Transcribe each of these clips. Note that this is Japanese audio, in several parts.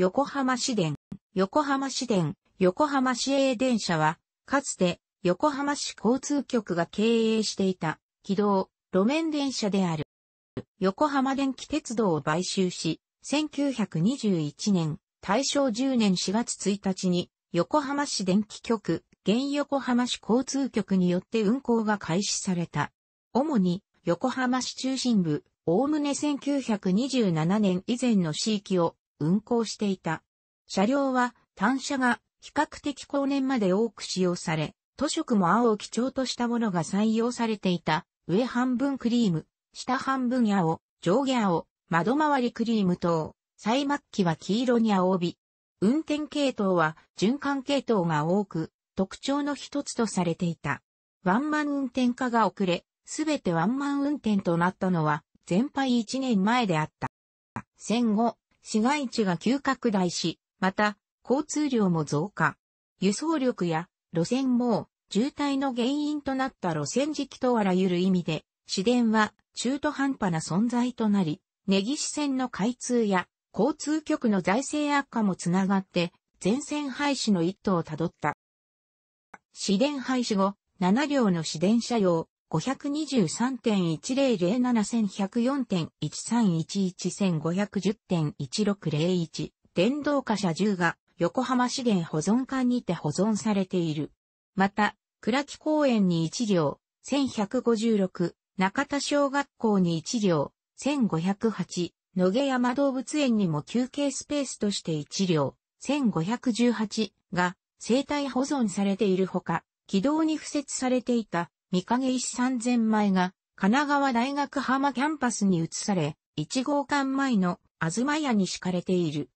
横浜市電、横浜市電、横浜市営電車は、かつて横浜市交通局が経営していた軌道、路面電車である。横浜電気鉄道を買収し、1921年、大正10年4月1日に、横浜市電気局、現横浜市交通局によって運行が開始された。主に、横浜市中心部、おおむね1927年以前の地域を運行していた。車両は単車が比較的後年まで多く使用され、塗色も青を基調としたものが採用されていた。上半分クリーム、下半分青、上下青、窓周りクリーム等。最末期は黄色に青帯。運転系統は循環系統が多く、特徴の一つとされていた。ワンマン運転化が遅れ、すべてワンマン運転となったのは、全廃1年前であった。戦後、市街地が急拡大し、また、交通量も増加。輸送力や路線も渋滞の原因となった路線時期とあらゆる意味で、市電は中途半端な存在となり、根岸線の開通や交通局の財政悪化もつながって、全線廃止の一途をたどった。市電廃止後、7両の市電車用、5 2 3 1 0 0 7 1 0 4 1 3 1 1 1 5 1 0 1 6 0 1電動貨車10が横浜資源保存館にて保存されている。また、倉木公園に1両、1156、中田小学校に1両、1508、野毛山動物園にも休憩スペースとして1両、1518が生態保存されているほか、軌道に付設されていた三影石三千枚が神奈川大学浜キャンパスに移され、1号館前の東屋に敷かれている。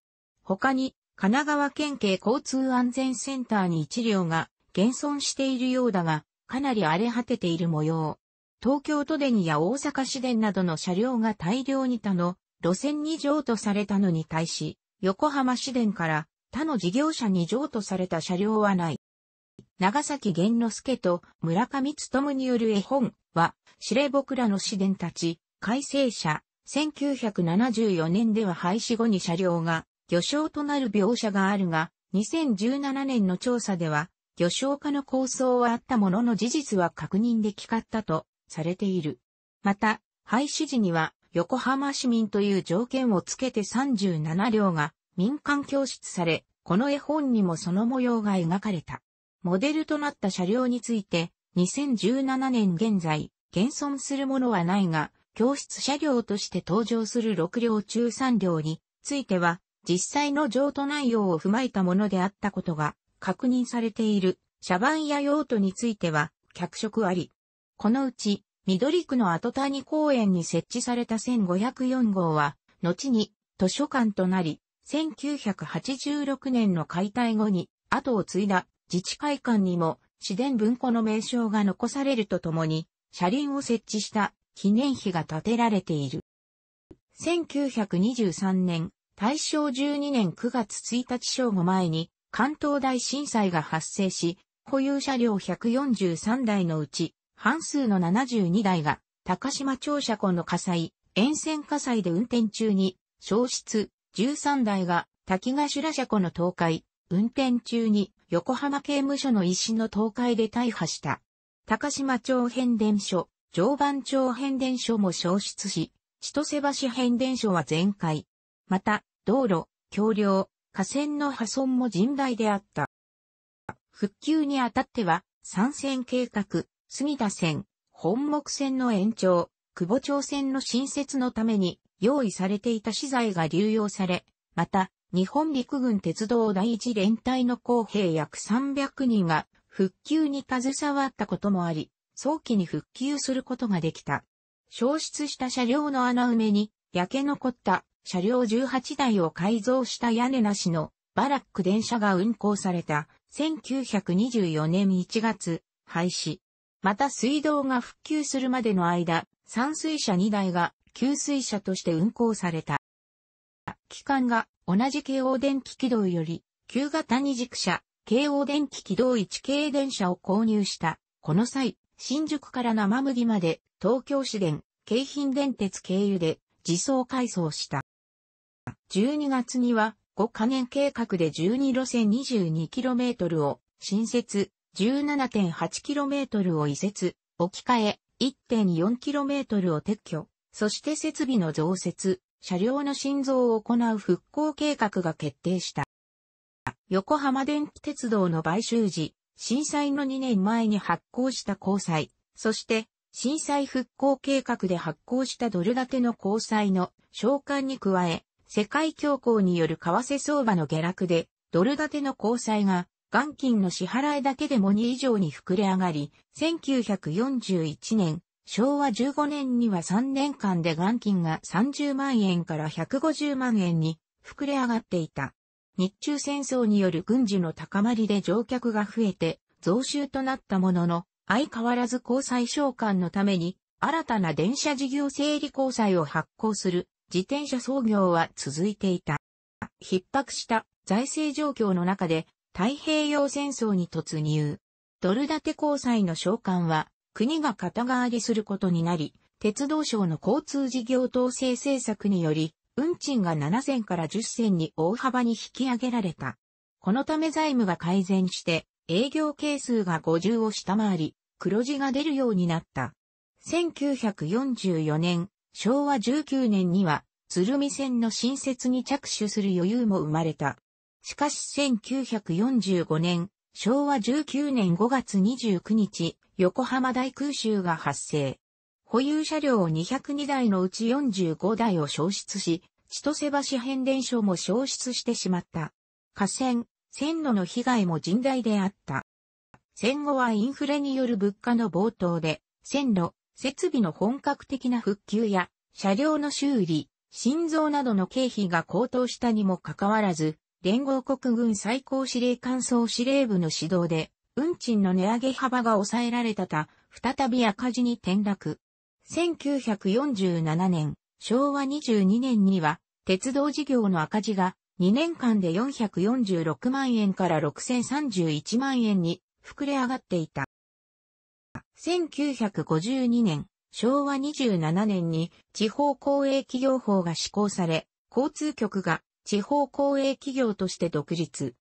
他に、神奈川県警交通安全センターに一両が現存しているようだが、かなり荒れ果てている模様。東京都電や大阪市電などの車両が大量に他の路線に譲渡されたのに対し、横浜市電から他の事業者に譲渡された車両はない。長崎玄之助と村上努による絵本は、司令僕らの詩伝たち、改正者、1974年では廃止後に車両が、魚礁となる描写があるが、2017年の調査では、魚礁化の構想はあったものの事実は確認できかったとされている。また、廃止時には横浜市民という条件をつけて37両が民間教室され、この絵本にもその模様が描かれた。モデルとなった車両について、2017年現在、現存するものはないが、教室車両として登場する6両中3両については、実際の譲渡内容を踏まえたものであったことが確認されている。車番や用途については、脚色あり。このうち、緑区の後谷公園に設置された1504号は、後に図書館となり、1986年の解体後に後を継いだ自治会館にも市電文庫の名称が残されるとともに、車輪を設置した記念碑が建てられている。1923年、大正12年9月1日正午前に、関東大震災が発生し、保有車両143台のうち、半数の72台が、高島庁舎庫の火災、沿線火災で運転中に、消失、13台が、滝頭車庫の倒壊、運転中に、横浜刑務所の石の倒壊で大破した。高島町変電所、常磐町変電所も消失し、千歳橋変電所は全壊。また、道路、橋梁、河川の破損も甚大であった。復旧にあたっては、参戦計画、杉田線、本木線の延長、久保町線の新設のために用意されていた資材が流用され、また、日本陸軍鉄道第一連隊の公兵約300人が復旧に携わったこともあり、早期に復旧することができた。消失した車両の穴埋めに、焼け残った車両18台を改造した屋根なしのバラック電車が運行された1924年1月廃止。また水道が復旧するまでの間、散水車2台が給水車として運行された。機関が同じ京王電気軌道より、旧型二軸車、京王電気軌道1系電車を購入した。この際、新宿から生麦まで東京市電、京浜電鉄経由で自走改装した。12月には5加年計画で12路線 22km を新設、17.8km を移設、置き換え、1.4km を撤去、そして設備の増設、車両の心臓を行う復興計画が決定した。横浜電気鉄道の買収時、震災の2年前に発行した交際、そして震災復興計画で発行したドル建ての交際の償還に加え、世界恐慌による為替相場の下落で、ドル建ての交際が元金の支払いだけでも2以上に膨れ上がり、1941年昭和15年には3年間で元金が30万円から150万円に膨れ上がっていた。日中戦争による軍事の高まりで乗客が増えて増収となったものの、相変わらず交際償還のために新たな電車事業整理交際を発行する自転車操業は続いていた。逼迫した財政状況の中で太平洋戦争に突入。ドル建て交際の償還は国が肩代わりすることになり、鉄道省の交通事業統制政策により、運賃が7銭から10銭に大幅に引き上げられた。このため財務が改善して、営業係数が50を下回り、黒字が出るようになった。1944年、昭和19年には、鶴見線の新設に着手する余裕も生まれた。しかし1945年、昭和19年5月29日、横浜大空襲が発生。保有車両202台のうち45台を消失し、千歳橋変電所も消失してしまった。河川、線路の被害も甚大であった。戦後はインフレによる物価の暴騰で、線路、設備の本格的な復旧や、車両の修理、心臓などの経費が高騰したにもかかわらず、連合国軍最高司令官総司令部の指導で、運賃の値上げ幅が抑えられたた、再び赤字に転落。1947年、昭和22年には、鉄道事業の赤字が2年間で446万円から6031万円に膨れ上がっていた。1952年、昭和27年に地方公営企業法が施行され、交通局が地方公営企業として独立。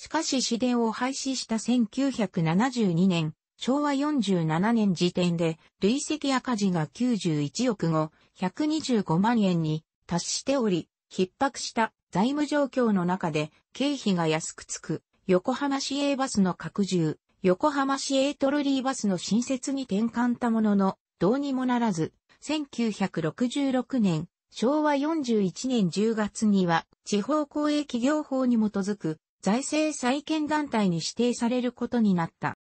しかし市電を廃止した1972年、昭和47年時点で、累積赤字が91億5、125万円に達しており、逼迫した財務状況の中で、経費が安くつく、横浜市営バスの拡充、横浜市営トロリーバスの新設に転換たものの、どうにもならず、1966年、昭和41年10月には、地方公営企業法に基づく、財政再建団体に指定されることになった。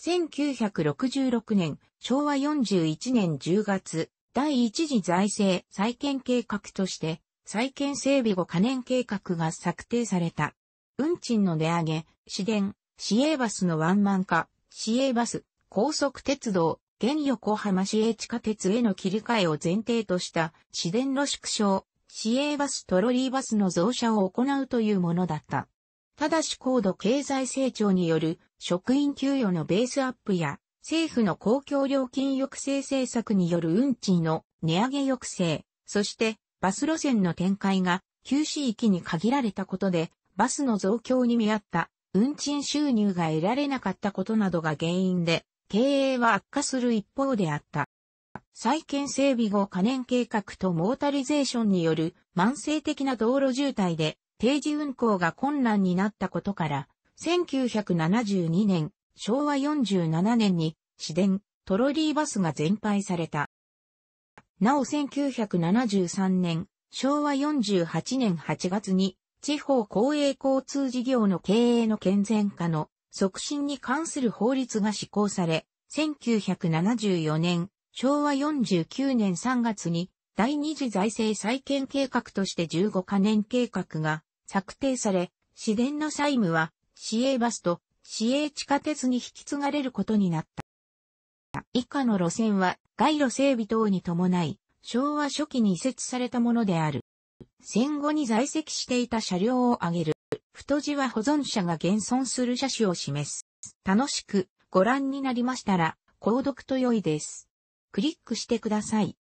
1966年、昭和41年10月、第一次財政再建計画として、再建整備後可燃計画が策定された。運賃の値上げ、市電、市営バスのワンマン化、市営バス、高速鉄道、現横浜市営地下鉄への切り替えを前提とした市電路縮小、市営バストロリーバスの増車を行うというものだった。ただし高度経済成長による職員給与のベースアップや政府の公共料金抑制政策による運賃の値上げ抑制、そしてバス路線の展開が休止域に限られたことでバスの増強に見合った運賃収入が得られなかったことなどが原因で経営は悪化する一方であった。再建整備後可燃計画とモータリゼーションによる慢性的な道路渋滞で定時運行が困難になったことから、1972年、昭和47年に、市電、トロリーバスが全廃された。なお1973年、昭和48年8月に、地方公営交通事業の経営の健全化の促進に関する法律が施行され、1974年、昭和49年3月に第二次財政再建計画として15カ年計画が策定され、市電の債務は市営バスと市営地下鉄に引き継がれることになった。以下の路線は街路整備等に伴い、昭和初期に移設されたものである。戦後に在籍していた車両を挙げる。太字は保存者が現存する車種を示す。楽しくご覧になりましたら、購読と良いです。クリックしてください。